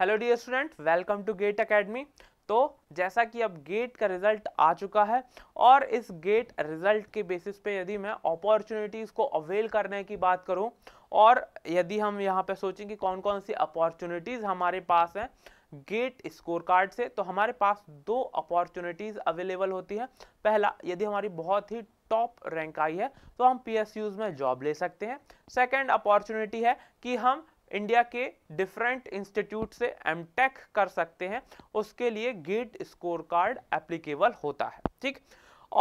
hello dear student welcome to GATE academy तो जैसा कि अब गेट का रिजल्ट आ चुका है और इस गेट रिजल्ट के बेसिस पे यदि मैं अपॉर्चुनिटीज़ को अवेल करने की बात करूं और यदि हम यहाँ पे सोचें कि कौन कौन सी अपॉर्चुनिटीज़ हमारे पास हैं गेट स्कोर कार्ड से तो हमारे पास दो अपॉर्चुनिटीज़ अवेलेबल होती है पहला यदि हमारी बहुत ही टॉप रैंक आई है तो हम पी में जॉब ले सकते हैं सेकेंड अपॉर्चुनिटी है कि हम इंडिया के डिफरेंट इंस्टीट्यूट से एम कर सकते हैं उसके लिए गेट स्कोर कार्ड एप्लीकेबल होता है ठीक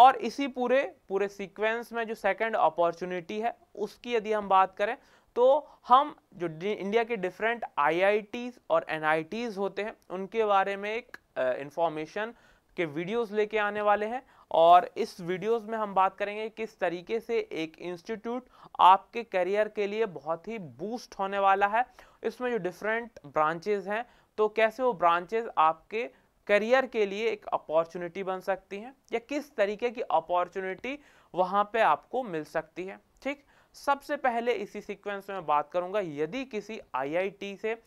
और इसी पूरे पूरे सीक्वेंस में जो सेकंड अपॉर्चुनिटी है उसकी यदि हम बात करें तो हम जो इंडिया के डिफरेंट आईआईटीज और एनआईटीज होते हैं उनके बारे में एक इंफॉर्मेशन के वीडियोस लेके आने वाले हैं और इस वीडियोस में हम बात करेंगे किस तरीके से एक इंस्टीट्यूट आपके करियर के लिए बहुत ही बूस्ट होने वाला है इसमें जो डिफरेंट ब्रांचेज हैं तो कैसे वो ब्रांचेज आपके करियर के लिए एक अपॉर्चुनिटी बन सकती हैं या किस तरीके की अपॉर्चुनिटी वहाँ पे आपको मिल सकती है ठीक सबसे पहले इसी सीक्वेंस में बात करूंगा यदि किसी आईआईटी से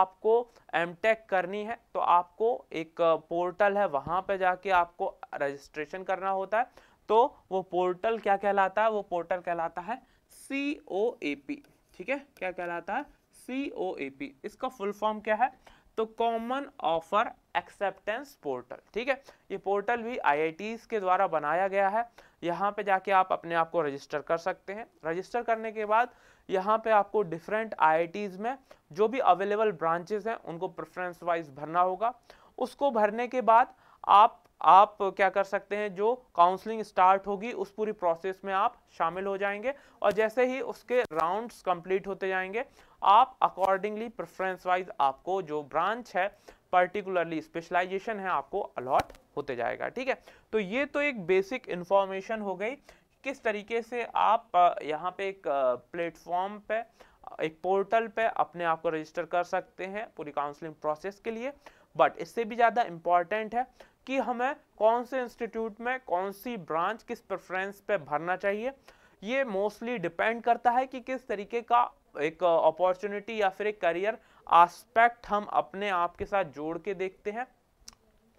आपको एमटेक करनी है तो आपको एक पोर्टल है वहां पे जाके आपको रजिस्ट्रेशन करना होता है तो वो पोर्टल क्या कहलाता है वो पोर्टल कहलाता है सी ओ ए पी ठीक है क्या कहलाता है सी ओ ए पी इसका फुल फॉर्म क्या है तो कॉमन ऑफर एक्सेप्टेंस पोर्टल ठीक है ये पोर्टल भी आई के द्वारा बनाया गया है यहाँ पे जाके आप अपने आप को रजिस्टर कर सकते हैं रजिस्टर करने के बाद यहाँ पे आपको डिफरेंट आई में जो भी अवेलेबल ब्रांचेस हैं उनको प्रेफरेंस वाइज भरना होगा उसको भरने के बाद आप आप क्या कर सकते हैं जो काउंसलिंग स्टार्ट होगी उस पूरी प्रोसेस में आप शामिल हो जाएंगे और जैसे ही उसके राउंड्स कंप्लीट होते जाएंगे आप अकॉर्डिंगली प्रेफरेंस वाइज आपको जो ब्रांच है पर्टिकुलरली स्पेशलाइजेशन है आपको अलॉट होते जाएगा ठीक है तो ये तो एक बेसिक इन्फॉर्मेशन हो गई किस तरीके से आप यहाँ पे एक प्लेटफॉर्म पे एक पोर्टल पे अपने आप को रजिस्टर कर सकते हैं पूरी काउंसलिंग प्रोसेस के लिए बट इससे भी ज़्यादा इम्पॉर्टेंट है कि हमें कौन से इंस्टीट्यूट में कौन सी ब्रांच किस प्रेफरेंस पे भरना चाहिए ये मोस्टली डिपेंड करता है कि किस तरीके का एक अपॉर्चुनिटी या फिर एक करियर आस्पेक्ट हम अपने आप के साथ जोड़ के देखते हैं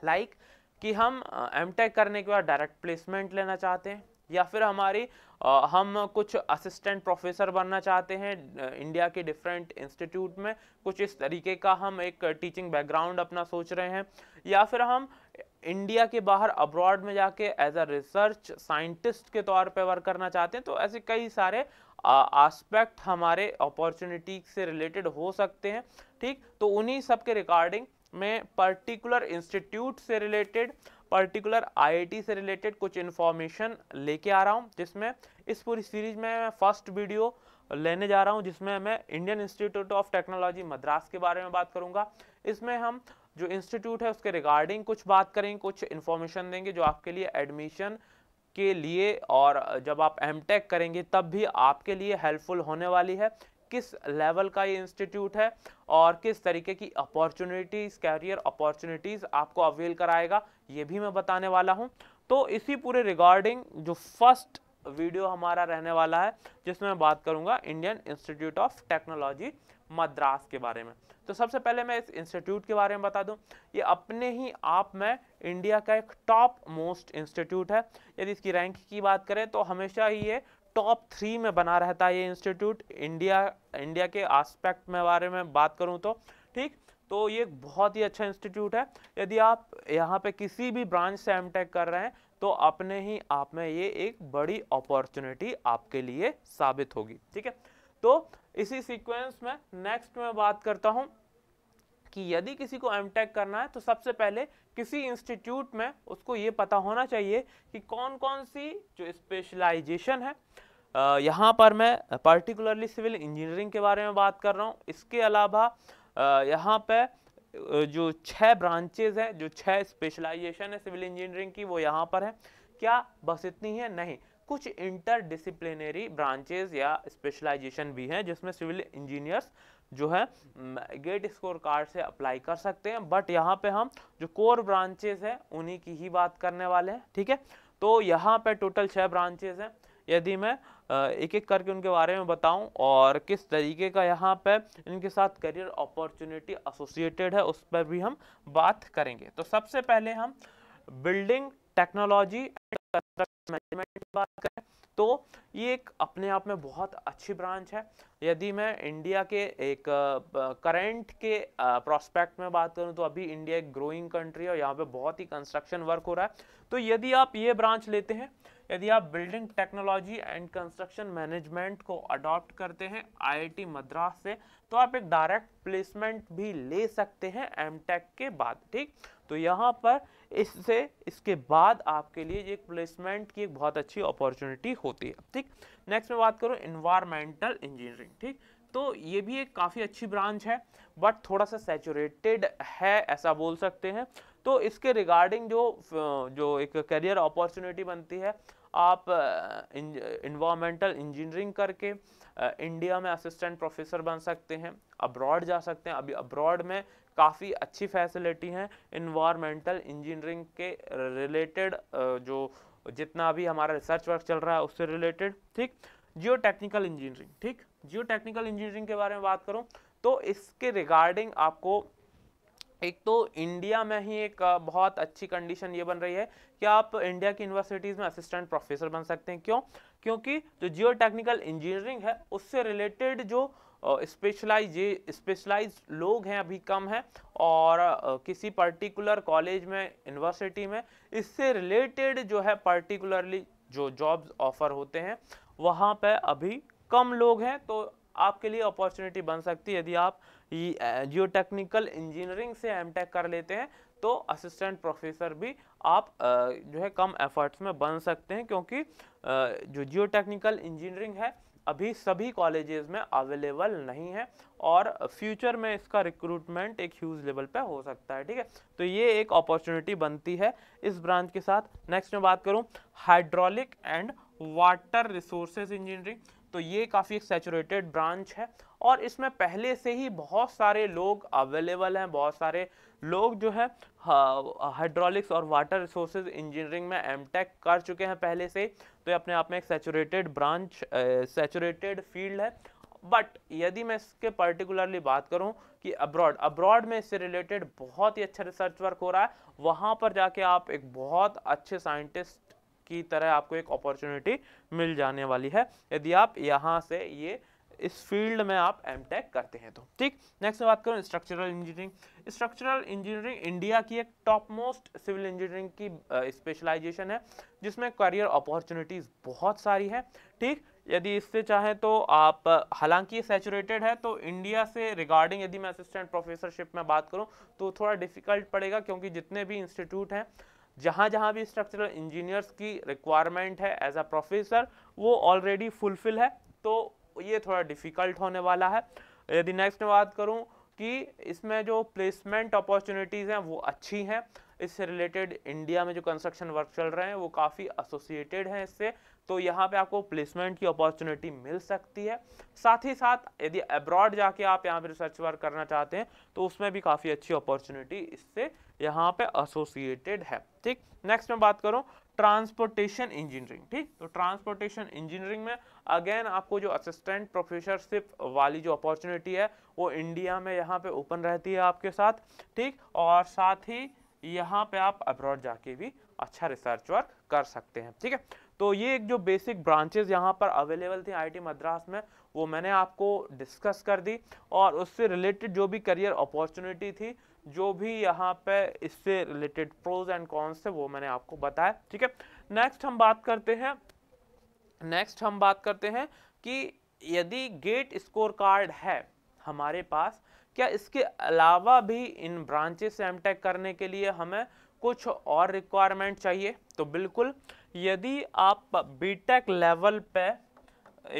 लाइक like, कि हम एम टेक करने के बाद डायरेक्ट प्लेसमेंट लेना चाहते हैं या फिर हमारी हम कुछ असिस्टेंट प्रोफेसर बनना चाहते हैं इंडिया के डिफरेंट इंस्टीट्यूट में कुछ इस तरीके का हम एक टीचिंग बैकग्राउंड अपना सोच रहे हैं या फिर हम इंडिया के बाहर अब्रॉड में जाके एज अ रिसर्च साइंटिस्ट के तौर पे वर्क करना चाहते हैं तो ऐसे कई सारे आस्पेक्ट हमारे अपॉर्चुनिटी से रिलेटेड हो सकते हैं ठीक तो उन्हीं सब के रिकॉर्डिंग में पर्टिकुलर इंस्टीट्यूट से रिलेटेड पर्टिकुलर आईआईटी से रिलेटेड कुछ इन्फॉर्मेशन लेके आ रहा हूँ जिसमें इस पूरी सीरीज में मैं फर्स्ट वीडियो लेने जा रहा हूँ जिसमें मैं Indian Institute of Technology Madras के बारे में बात करूँगा इसमें हम जो इंस्टीट्यूट है उसके रिगार्डिंग कुछ बात करेंगे कुछ इन्फॉर्मेशन देंगे जो आपके लिए एडमिशन के लिए और जब आप एम करेंगे तब भी आपके लिए हेल्पफुल होने वाली है किस लेवल का ये इंस्टीट्यूट है और किस तरीके की अपॉर्चुनिटीज़ कैरियर अपॉर्चुनिटीज़ आपको अवेल कराएगा ये भी मैं बताने वाला हूँ तो इसी पूरे रिगार्डिंग जो फर्स्ट वीडियो हमारा रहने वाला है जिसमें मैं बात करूँगा Indian Institute of Technology Madras के बारे में तो सबसे पहले मैं इस इंस्टीट्यूट के बारे में बता दूं ये अपने ही आप में इंडिया का एक टॉप मोस्ट इंस्टीट्यूट है यदि इसकी रैंक की बात करें तो हमेशा ही ये टॉप थ्री में बना रहता है ये इंस्टीट्यूट इंडिया इंडिया के आस्पेक्ट में बारे में बात करूँ तो ठीक तो ये बहुत ही अच्छा इंस्टीट्यूट है यदि आप यहाँ पे किसी भी ब्रांच से एम कर रहे हैं तो अपने ही आप में ये एक बड़ी अपॉर्चुनिटी आपके लिए साबित होगी ठीक है तो इसी सीक्वेंस में नेक्स्ट में बात करता हूँ कि यदि किसी को एम e करना है तो सबसे पहले किसी इंस्टीट्यूट में उसको ये पता होना चाहिए कि कौन कौन सी जो स्पेशलाइजेशन है यहाँ पर मैं पर्टिकुलरली सिविल इंजीनियरिंग के बारे में बात कर रहा हूँ इसके अलावा यहाँ पे जो छः ब्रांचेज हैं जो छः स्पेशलाइजेशन है सिविल इंजीनियरिंग की वो यहाँ पर है क्या बस इतनी है नहीं कुछ इंटर डिसिप्लिनरी ब्रांचेज या स्पेशलाइजेशन भी हैं जिसमें सिविल इंजीनियर्स जो है गेट स्कोर कार्ड से अप्लाई कर सकते हैं बट यहाँ पे हम जो कोर ब्रांचेज हैं उन्हीं की ही बात करने वाले हैं ठीक है तो यहाँ पे टोटल छः ब्रांचेज हैं यदि मैं एक एक करके उनके बारे में बताऊं और किस तरीके का यहाँ पे इनके साथ करियर अपॉर्चुनिटी एसोसिएटेड है उस पर भी हम बात करेंगे तो सबसे पहले हम बिल्डिंग टेक्नोलॉजी एंड मैनेजमेंट बात करें तो ये एक अपने आप में बहुत अच्छी ब्रांच है यदि मैं इंडिया के एक करंट के प्रोस्पेक्ट में बात करूं तो अभी इंडिया एक ग्रोइंग कंट्री है और यहाँ पे बहुत ही कंस्ट्रक्शन वर्क हो रहा है तो यदि आप ये ब्रांच लेते हैं यदि आप building technology and construction management को अडॉप्ट करते हैं आईआईटी मद्रास से तो आप एक डायरेक्ट प्लेसमेंट भी ले सकते हैं एमटेक के बाद ठीक तो यहाँ पर इससे इसके बाद आपके लिए एक प्लेसमेंट की एक बहुत अच्छी अपॉर्चुनिटी होती है ठीक नेक्स्ट में बात करूँ इन्वायरमेंटल इंजीनियरिंग ठीक तो ये भी एक काफ़ी अच्छी ब्रांच है बट थोड़ा सा सेचुरेटेड है ऐसा बोल सकते हैं तो इसके रिगार्डिंग जो जो एक करियर अपॉर्चुनिटी बनती है आप इन्वामेंटल इंजीनियरिंग करके इंडिया में असिस्टेंट प्रोफेसर बन सकते हैं अब्रॉड जा सकते हैं अभी अब्रॉड में काफ़ी अच्छी फैसिलिटी हैं इन्वामेंटल इंजीनियरिंग के रिलेटेड जो जितना भी हमारा रिसर्च वर्क चल रहा है उससे रिलेटेड ठीक जियो टेक्निकल इंजीनियरिंग ठीक जियो टेक्निकल इंजीनियरिंग के बारे में बात करूँ तो इसके रिगार्डिंग आपको एक तो इंडिया में ही एक बहुत अच्छी कंडीशन ये बन रही है कि आप इंडिया की यूनिवर्सिटीज़ में असिस्टेंट प्रोफेसर बन सकते हैं क्यों क्योंकि जो जियो टेक्निकल इंजीनियरिंग है उससे रिलेटेड जो स्पेशलाइज स्पेशलाइज लोग हैं अभी कम हैं और किसी पर्टिकुलर कॉलेज में यूनिवर्सिटी में इससे रिलेटेड जो है पर्टिकुलरली जो जॉब्स ऑफर होते हैं वहाँ पर अभी कम लोग हैं तो आपके लिए अपॉर्चुनिटी बन सकती है यदि आप जियो टेक्निकल इंजीनियरिंग से एम कर लेते हैं तो असिस्टेंट प्रोफेसर भी आप जो है कम एफर्ट्स में बन सकते हैं क्योंकि जो जियो टेक्निकल इंजीनियरिंग है अभी सभी कॉलेजेस में अवेलेबल नहीं है और फ्यूचर में इसका रिक्रूटमेंट एक ह्यूज लेवल पे हो सकता है ठीक है तो ये एक अपॉर्चुनिटी बनती है इस ब्रांच के साथ नेक्स्ट में बात करूँ hydraulic and water resources engineering तो ये काफ़ी एक सेचुरेटेड ब्रांच है और इसमें पहले से ही बहुत सारे लोग अवेलेबल हैं बहुत सारे लोग जो है हाइड्रोलिक्स और वाटर रिसोर्सेज इंजीनियरिंग में एम कर चुके हैं पहले से तो ये अपने आप में एक सेचुरेटेड ब्रांच सेचुरेटेड फील्ड है बट यदि मैं इसके पर्टिकुलरली बात करूं कि अब्रॉड अब्रॉड में इससे रिलेटेड बहुत ही अच्छा रिसर्च वर्क हो रहा है वहां पर जाके आप एक बहुत अच्छे साइंटिस्ट की तरह आपको एक अपॉर्चुनिटी मिल जाने वाली है यदि आप यहाँ से ये इस फील्ड में आप एम करते हैं तो ठीक नेक्स्ट में बात करूँ structural engineering structural engineering India की एक टॉप मोस्ट सिविल इंजीनियरिंग की स्पेशलाइजेशन है जिसमें करियर अपॉर्चुनिटीज़ बहुत सारी है ठीक यदि इससे चाहें तो आप हालांकि सेचुरेटेड है तो इंडिया से रिगार्डिंग यदि मैं असिस्टेंट प्रोफेसरशिप में बात करूं तो थोड़ा डिफिकल्ट पड़ेगा क्योंकि जितने भी इंस्टीट्यूट हैं जहाँ जहाँ भी स्ट्रक्चरल इंजीनियर्स की रिक्वायरमेंट है एज अ प्रोफेसर वो ऑलरेडी फुलफिल है तो ये थोड़ा डिफ़िकल्ट होने वाला है यदि नेक्स्ट बात करूँ कि इसमें जो प्लेसमेंट अपॉर्चुनिटीज़ हैं वो अच्छी हैं इससे रिलेटेड इंडिया में जो कंस्ट्रक्शन वर्क चल रहे हैं वो काफ़ी एसोसिएटेड हैं इससे तो यहाँ पे आपको प्लेसमेंट की अपॉर्चुनिटी मिल सकती है साथ ही साथ यदि अब्रॉड जाके आप यहाँ पे रिसर्च वर्क करना चाहते हैं तो उसमें भी काफ़ी अच्छी अपॉर्चुनिटी इससे यहाँ पे एसोसिएटेड है ठीक नेक्स्ट मैं बात करूँ ट्रांसपोर्टेशन इंजीनियरिंग ठीक तो ट्रांसपोर्टेशन इंजीनियरिंग में अगेन आपको जो असिस्टेंट प्रोफेसरशिप वाली जो अपॉर्चुनिटी है वो इंडिया में यहाँ पे ओपन रहती है आपके साथ ठीक और साथ ही यहाँ पे आप अब्रॉड जाके भी अच्छा रिसर्च वर्क कर सकते हैं ठीक है तो ये एक जो बेसिक ब्रांचेज यहाँ पर अवेलेबल थी आईआईटी मद्रास में वो मैंने आपको डिस्कस कर दी और उससे रिलेटेड जो भी करियर अपॉर्चुनिटी थी जो भी यहाँ पे इससे रिलेटेड प्रोज एंड कॉन्स थे वो मैंने आपको बताया ठीक है नेक्स्ट हम बात करते हैं नेक्स्ट हम बात करते हैं कि यदि गेट स्कोर कार्ड है हमारे पास क्या इसके अलावा भी इन ब्रांचेस से एम करने के लिए हमें कुछ और रिक्वायरमेंट चाहिए तो बिल्कुल यदि आप बीटेक लेवल पे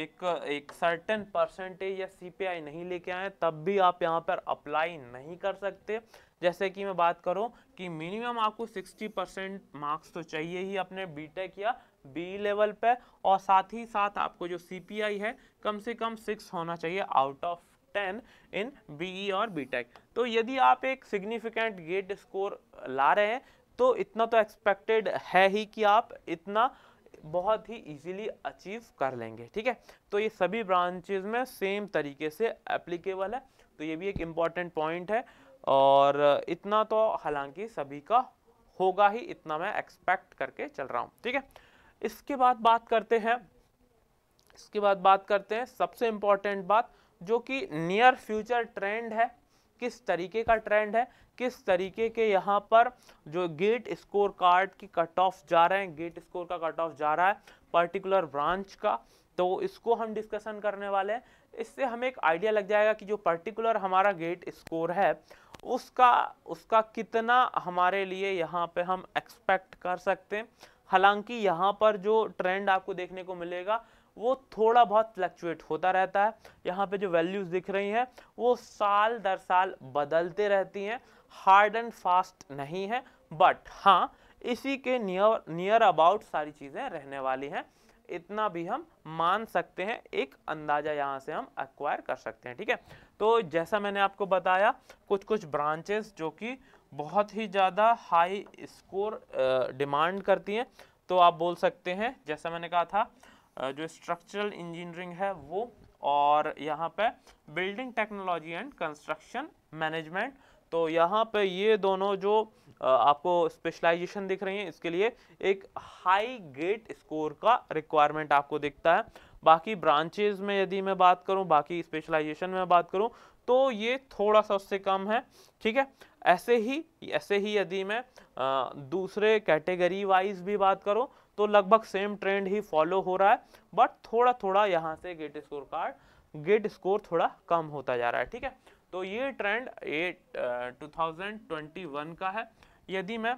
एक एक सर्टेन परसेंटेज या सीपीआई नहीं लेके आए तब भी आप यहाँ पर अप्लाई नहीं कर सकते जैसे कि मैं बात करूँ कि मिनिमम आपको 60 परसेंट मार्क्स तो चाहिए ही अपने बीटेक या बी लेवल पे और साथ ही साथ आपको जो सीपीआई है कम से कम सिक्स होना चाहिए out of ten in BE और बीटेक तो यदि आप एक सिग्निफिकेंट गेट स्कोर ला रहे हैं तो इतना तो एक्सपेक्टेड है ही कि आप इतना बहुत ही इजीली अचीव कर लेंगे ठीक है तो ये सभी ब्रांचेज में सेम तरीके से एप्लीकेबल है तो ये भी एक इम्पॉर्टेंट पॉइंट है और इतना तो हालांकि सभी का होगा ही इतना मैं एक्सपेक्ट करके चल रहा हूँ ठीक है इसके बाद बात करते हैं इसके बाद बात करते हैं सबसे इम्पॉर्टेंट बात जो कि नियर फ्यूचर ट्रेंड है किस तरीके का ट्रेंड है किस तरीके के यहाँ पर जो गेट स्कोर कार्ड की कट ऑफ जा रहे हैं गेट स्कोर का कट ऑफ जा रहा है पर्टिकुलर ब्रांच का तो इसको हम डिस्कशन करने वाले हैं इससे हमें एक आइडिया लग जाएगा कि जो पर्टिकुलर हमारा गेट स्कोर है उसका उसका कितना हमारे लिए यहाँ पे हम एक्सपेक्ट कर सकते हैं हालांकि यहाँ पर जो ट्रेंड आपको देखने को मिलेगा वो थोड़ा बहुत फ्लक्चुएट होता रहता है यहाँ पे जो वैल्यूज़ दिख रही हैं वो साल दर साल बदलते रहती हैं हार्ड एंड फास्ट नहीं है बट हाँ इसी के नियर नियर अबाउट सारी चीज़ें रहने वाली हैं इतना भी हम मान सकते हैं एक अंदाज़ा यहाँ से हम एक्वायर कर सकते हैं ठीक है तो जैसा मैंने आपको बताया कुछ कुछ ब्रांचेस जो कि बहुत ही ज़्यादा हाई स्कोर डिमांड करती हैं तो आप बोल सकते हैं जैसा मैंने कहा था जो स्ट्रक्चरल इंजीनियरिंग है वो और यहाँ पे building technology and construction management तो यहाँ पे ये दोनों जो आपको स्पेशलाइजेशन दिख रही हैं इसके लिए एक हाई गेट स्कोर का रिक्वायरमेंट आपको दिखता है बाकी ब्रांचेज में यदि मैं बात करूँ बाकी स्पेशलाइजेशन में बात करूँ तो ये थोड़ा सा उससे कम है ठीक है ऐसे ही ऐसे ही यदि मैं दूसरे कैटेगरी वाइज भी बात करूँ तो लगभग सेम ट्रेंड ही फॉलो हो रहा है बट थोड़ा थोड़ा यहाँ से GATE score card GATE score थोड़ा कम होता जा रहा है ठीक है तो ये ट्रेंड ये टू का है यदि मैं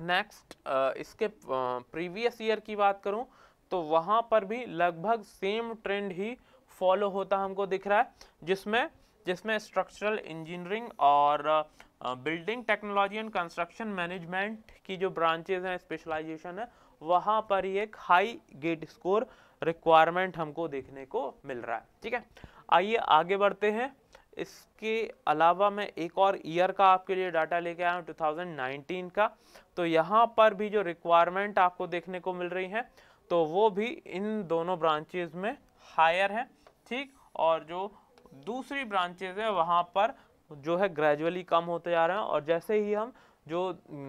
नेक्स्ट uh, इसके प्रीवियस uh, ईयर की बात करूँ तो वहाँ पर भी लगभग सेम ट्रेंड ही फॉलो होता हमको दिख रहा है जिसमें जिसमें स्ट्रक्चरल इंजीनियरिंग और building technology and construction management की जो ब्रांचेज हैं स्पेशलाइजेशन है वहां पर ही एक हाई गेट स्कोर रिक्वायरमेंट हमको देखने को मिल रहा है ठीक है आइए आगे बढ़ते हैं इसके अलावा मैं एक और ईयर का आपके लिए डाटा लेके आया हूँ 2019 का तो यहाँ पर भी जो रिक्वायरमेंट आपको देखने को मिल रही है तो वो भी इन दोनों ब्रांचेज में हायर है ठीक और जो दूसरी ब्रांचेज है वहाँ पर जो है ग्रेजुअली कम होते जा रहे हैं और जैसे ही हम जो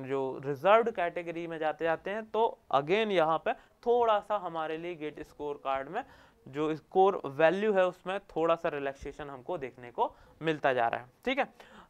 जो रिजर्व कैटेगरी में जाते जाते हैं तो अगेन यहाँ पे थोड़ा सा हमारे लिए गेट स्कोर कार्ड में जो स्कोर वैल्यू है उसमें थोड़ा सा रिलैक्सेशन हमको देखने को मिलता जा रहा है ठीक है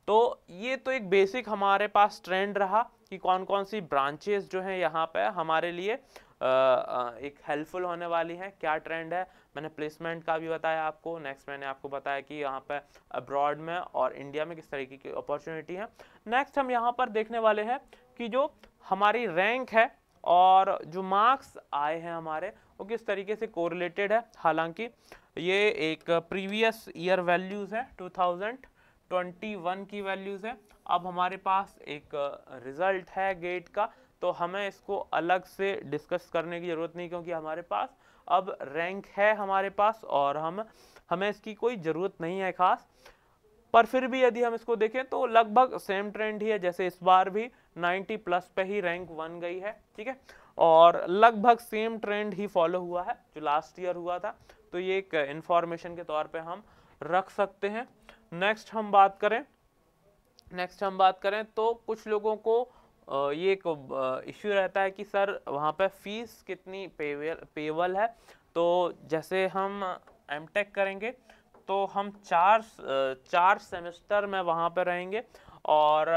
तो ये तो एक बेसिक हमारे पास ट्रेंड रहा कि कौन कौन सी ब्रांचेस जो हैं यहाँ पे हमारे लिए एक हेल्पफुल होने वाली है क्या ट्रेंड है मैंने प्लेसमेंट का भी बताया आपको नेक्स्ट मैंने आपको बताया कि यहाँ पर अब्रॉड में और इंडिया में किस तरीके की अपॉर्चुनिटी है नेक्स्ट हम यहाँ पर देखने वाले हैं कि जो हमारी रैंक है और जो मार्क्स आए हैं हमारे वो किस तरीके से कोरिलेटेड है हालांकि ये एक प्रीवियस ईयर वैल्यूज़ है 2021 की वैल्यूज़ है अब हमारे पास एक रिज़ल्ट है गेट का तो हमें इसको अलग से डिस्कस करने की ज़रूरत नहीं क्योंकि हमारे पास अब रैंक है हमारे पास और हम हमें इसकी कोई ज़रूरत नहीं है ख़ास पर फिर भी यदि हम इसको देखें तो लगभग सेम ट्रेंड ही है जैसे इस बार भी 90 प्लस पे ही रैंक वन गई है ठीक है और लगभग सेम ट्रेंड ही फॉलो हुआ है जो लास्ट ईयर हुआ था तो ये एक इन्फॉर्मेशन के तौर पे हम रख सकते हैं नेक्स्ट हम बात करें नेक्स्ट हम बात करें तो कुछ लोगों को ये एक इश्यू रहता है कि सर वहाँ पर फ़ीस कितनी पेवल पेबल है तो जैसे हम एम करेंगे तो हम चार चार सेमेस्टर में वहाँ पर रहेंगे और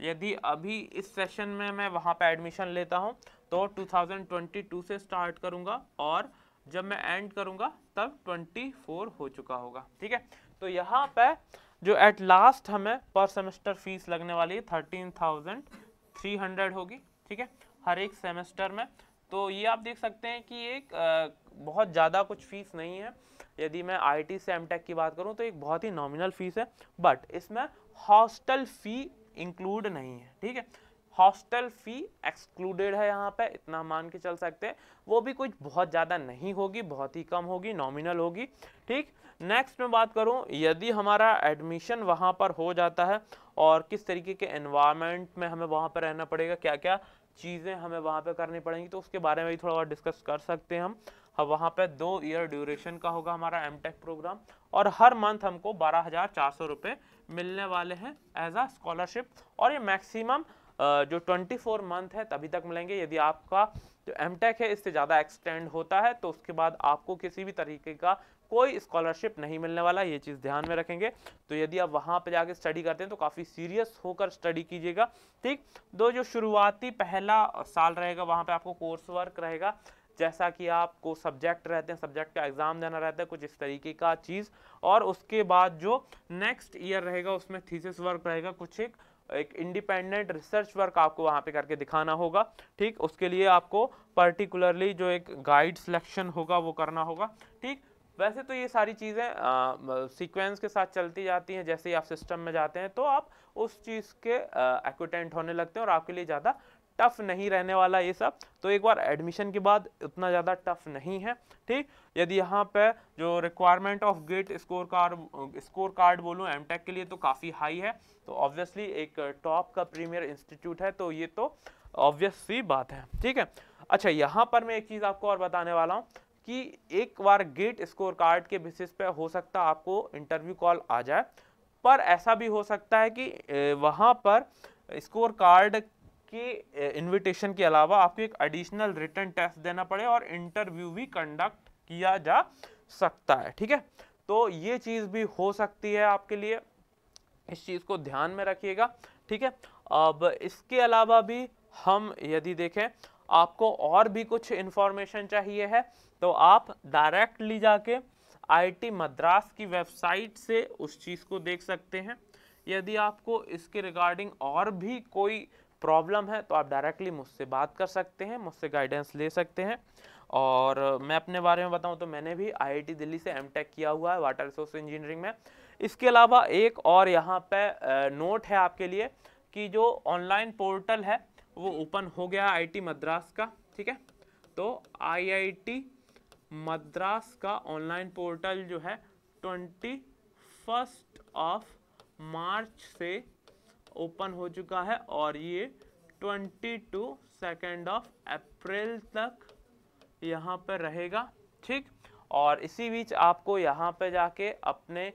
यदि अभी इस सेशन में मैं वहाँ पर एडमिशन लेता हूँ तो 2022 से स्टार्ट करूँगा और जब मैं एंड करूँगा तब 24 हो चुका होगा ठीक है तो यहाँ पर जो एट लास्ट हमें पर सेमेस्टर फीस लगने वाली है थर्टीन थाउजेंड थ्री हंड्रेड होगी ठीक है हर एक सेमेस्टर में तो ये आप देख सकते हैं कि एक बहुत ज़्यादा कुछ फीस नहीं है यदि मैं आईटी से एमटेक की बात करूँ तो एक बहुत ही नॉमिनल फीस है बट इसमें हॉस्टल फ़ी इंक्लूड नहीं है ठीक है हॉस्टल फ़ी एक्सक्लूडेड है यहाँ पे इतना मान के चल सकते हैं वो भी कुछ बहुत ज़्यादा नहीं होगी बहुत ही कम होगी नॉमिनल होगी ठीक नेक्स्ट में बात करूँ यदि हमारा एडमिशन वहाँ पर हो जाता है और किस तरीके के इन्वायरमेंट में हमें वहाँ पर रहना पड़ेगा क्या क्या चीज़ें हमें वहाँ पर करनी पड़ेंगी तो उसके बारे में भी थोड़ा बहुत डिस्कस कर सकते हैं हम हाँ वहाँ पे दो ईयर ड्यूरेशन का होगा हमारा एम प्रोग्राम और हर मंथ हमको बारह हज़ार चार सौ रुपये मिलने वाले हैं एज आ स्कॉलरशिप और ये मैक्सिमम जो 24 मंथ है तभी तक मिलेंगे यदि आपका जो एम है इससे ज़्यादा एक्सटेंड होता है तो उसके बाद आपको किसी भी तरीके का कोई स्कॉलरशिप नहीं मिलने वाला ये चीज़ ध्यान में रखेंगे तो यदि आप वहाँ पर जाके स्टडी करते हैं तो काफ़ी सीरियस होकर स्टडी कीजिएगा ठीक दो जो शुरुआती पहला साल रहेगा वहाँ पर आपको कोर्स वर्क रहेगा जैसा कि आपको सब्जेक्ट रहते हैं सब्जेक्ट का एग्ज़ाम देना रहता है कुछ इस तरीके का चीज़ और उसके बाद जो नेक्स्ट ईयर रहेगा उसमें थीसिस वर्क रहेगा कुछ एक एक इंडिपेंडेंट रिसर्च वर्क आपको वहाँ पे करके दिखाना होगा ठीक उसके लिए आपको पर्टिकुलरली जो एक गाइड सिलेक्शन होगा वो करना होगा ठीक वैसे तो ये सारी चीज़ें सीक्वेंस के साथ चलती जाती हैं जैसे ही आप सिस्टम में जाते हैं तो आप उस चीज़ के एक्विटेंट होने लगते हैं और आपके लिए ज़्यादा टफ नहीं रहने वाला ये सब तो एक बार एडमिशन के बाद उतना ज़्यादा टफ नहीं है ठीक यदि यहाँ पे जो requirement of GATE score card score card बोलूँ एम के लिए तो काफ़ी हाई है तो ऑब्वियसली एक टॉप का प्रीमियर इंस्टीट्यूट है तो ये तो ऑब्वियस सी बात है ठीक है अच्छा यहाँ पर मैं एक चीज़ आपको और बताने वाला हूँ कि एक बार गेट स्कोर कार्ड के बेसिस पे हो सकता आपको इंटरव्यू कॉल आ जाए पर ऐसा भी हो सकता है कि वहाँ पर स्कोर कार्ड आपके इनविटेशन के अलावा आपको एक एडिशनल रिटर्न टेस्ट देना पड़े और इंटरव्यू भी कंडक्ट किया जा सकता है ठीक है तो ये चीज़ भी हो सकती है आपके लिए इस चीज़ को ध्यान में रखिएगा ठीक है अब इसके अलावा भी हम यदि देखें आपको और भी कुछ इंफॉर्मेशन चाहिए है तो आप डायरेक्टली जाके आईटी मद्रास की वेबसाइट से उस चीज़ को देख सकते हैं यदि आपको इसके रिगार्डिंग और भी कोई प्रॉब्लम है तो आप डायरेक्टली मुझसे बात कर सकते हैं मुझसे गाइडेंस ले सकते हैं और मैं अपने बारे में बताऊं तो मैंने भी आईआईटी दिल्ली से एमटेक किया हुआ है वाटर रिसोर्स इंजीनियरिंग में इसके अलावा एक और यहाँ पे नोट है आपके लिए कि जो ऑनलाइन पोर्टल है वो ओपन हो गया आईआईटी मद्रास का ठीक है तो आईआईटी मद्रास का ऑनलाइन पोर्टल जो है ट्वेंटी फर्स्ट ऑफ मार्च से ओपन हो चुका है और ये 22 टू सेकेंड ऑफ अप्रैल तक यहाँ पर रहेगा ठीक और इसी बीच आपको यहाँ पर जाके अपने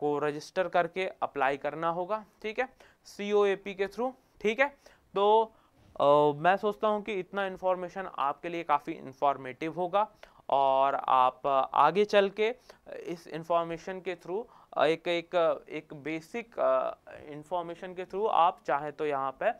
को रजिस्टर करके अप्लाई करना होगा ठीक है सी ओ ए पी के थ्रू ठीक है तो आ, मैं सोचता हूँ कि इतना इन्फॉर्मेशन आपके लिए काफ़ी इन्फॉर्मेटिव होगा और आप आगे चल के इस इंफॉर्मेशन के थ्रू एक एक एक बेसिक इंफॉर्मेशन के थ्रू आप चाहें तो यहाँ पे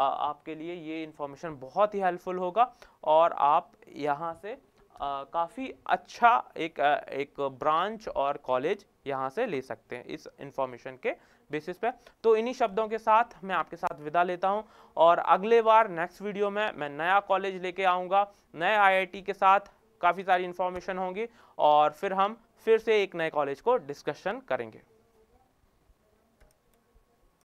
आपके लिए ये इन्फॉर्मेशन बहुत ही हेल्पफुल होगा और आप यहाँ से काफ़ी अच्छा एक एक ब्रांच और कॉलेज यहाँ से ले सकते हैं इस इन्फॉर्मेशन के बेसिस पे तो इन्हीं शब्दों के साथ मैं आपके साथ विदा लेता हूँ और अगले बार नेक्स्ट वीडियो में मैं नया कॉलेज लेके आऊँगा नए आईआईटी के साथ काफ़ी सारी इन्फॉर्मेशन होंगी और फिर हम फिर से एक नए कॉलेज को डिस्कशन करेंगे